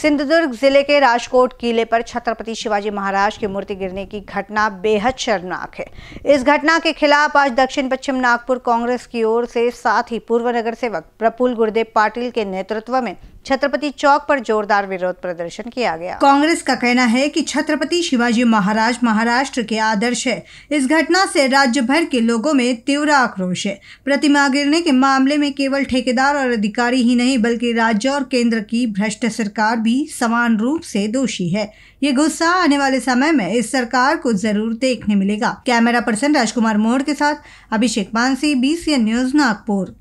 सिंधुदुर्ग जिले के राजकोट किले पर छत्रपति शिवाजी महाराज की मूर्ति गिरने की घटना बेहद शर्मनाक है इस घटना के खिलाफ आज दक्षिण पश्चिम नागपुर कांग्रेस की ओर से साथ ही पूर्व नगर सेवक प्रफुल गुरुदेव पाटिल के नेतृत्व में छत्रपति चौक पर जोरदार विरोध प्रदर्शन किया गया कांग्रेस का कहना है कि छत्रपति शिवाजी महाराज महाराष्ट्र के आदर्श है इस घटना से राज्य भर के लोगों में तीव्र आक्रोश है प्रतिमा गिरने के मामले में केवल ठेकेदार और अधिकारी ही नहीं बल्कि राज्य और केंद्र की भ्रष्ट सरकार भी समान रूप से दोषी है ये गुस्सा आने वाले समय में इस सरकार को जरूर देखने मिलेगा कैमरा पर्सन राजकुमार मोड़ के साथ अभिषेक मानसी बी न्यूज नागपुर